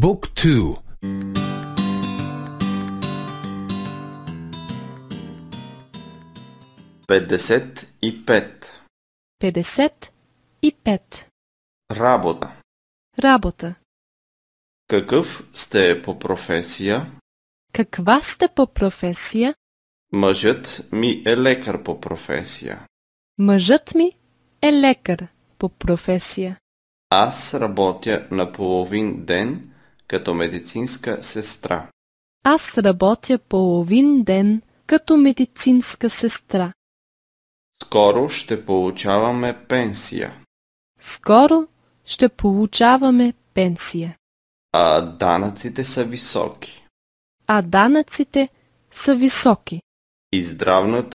Book 2 и и 55 Работа Работа Какъв сте по професия? Каква сте по професия? Мъжът ми е лекар по професия. Мъжът ми е лекар по професия. Аз работя на половин ден – като медицинска сестра. Аз работя половин ден като медицинска сестра. Скоро ще получаваме пенсия. Скоро ще получаваме пенсия. А данъците са високи. А данъците са високи. И здравната